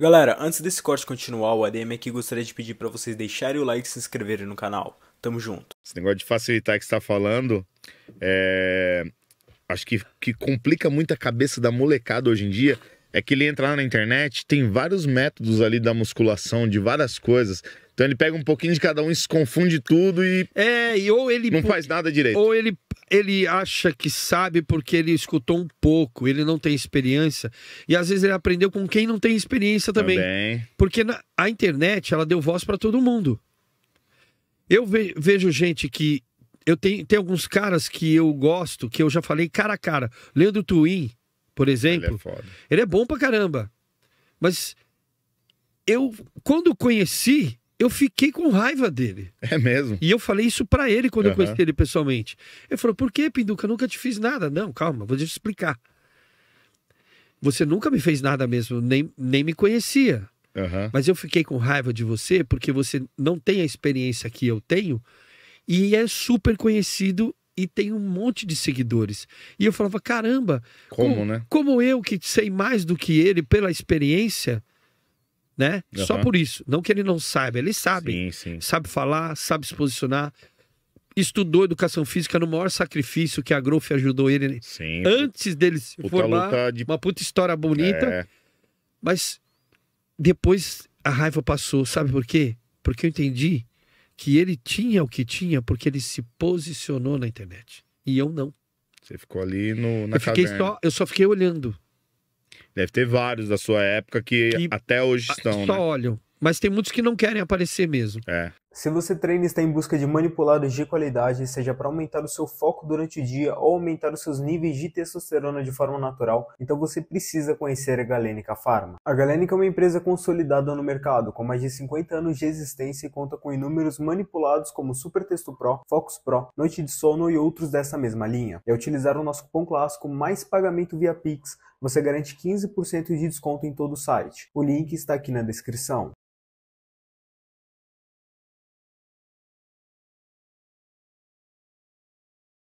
Galera, antes desse corte continuar, o ADM aqui gostaria de pedir para vocês deixarem o like e se inscreverem no canal. Tamo junto. Esse negócio de facilitar que você tá falando, é... acho que, que complica muito a cabeça da molecada hoje em dia. É que ele entra lá na internet, tem vários métodos ali da musculação, de várias coisas. Então ele pega um pouquinho de cada um, se confunde tudo e. É, e ou ele. Não faz nada direito. Ou ele ele acha que sabe porque ele escutou um pouco, ele não tem experiência. E às vezes ele aprendeu com quem não tem experiência também. também. Porque na, a internet, ela deu voz para todo mundo. Eu ve, vejo gente que. Eu tenho, tem alguns caras que eu gosto, que eu já falei cara a cara. Leandro Twin, por exemplo. Ele é, foda. ele é bom pra caramba. Mas eu, quando conheci, eu fiquei com raiva dele. É mesmo? E eu falei isso para ele quando uhum. eu conheci ele pessoalmente. Ele falou: por que, Pinduca? Nunca te fiz nada. Não, calma, vou te explicar. Você nunca me fez nada mesmo, nem, nem me conhecia. Uhum. Mas eu fiquei com raiva de você porque você não tem a experiência que eu tenho e é super conhecido e tem um monte de seguidores. E eu falava: caramba, como, como né? Como eu que sei mais do que ele pela experiência né? Uhum. Só por isso. Não que ele não saiba, ele sabe. Sim, sim. Sabe falar, sabe se posicionar. Estudou educação física no maior sacrifício que a Grof ajudou ele sim. antes dele se puta formar. É de... Uma puta história bonita. É. Mas depois a raiva passou. Sabe por quê? Porque eu entendi que ele tinha o que tinha porque ele se posicionou na internet. E eu não. Você ficou ali no, na eu Só, eu só fiquei olhando. Deve ter vários da sua época que, que até hoje estão. Só né? olham. Mas tem muitos que não querem aparecer mesmo. É. Se você treina e está em busca de manipulados de qualidade, seja para aumentar o seu foco durante o dia ou aumentar os seus níveis de testosterona de forma natural, então você precisa conhecer a Galenica Pharma. A Galenica é uma empresa consolidada no mercado, com mais de 50 anos de existência e conta com inúmeros manipulados como Super Testo Pro, Focus Pro, Noite de Sono e outros dessa mesma linha. E é ao utilizar o nosso cupom clássico mais pagamento via Pix, você garante 15% de desconto em todo o site. O link está aqui na descrição.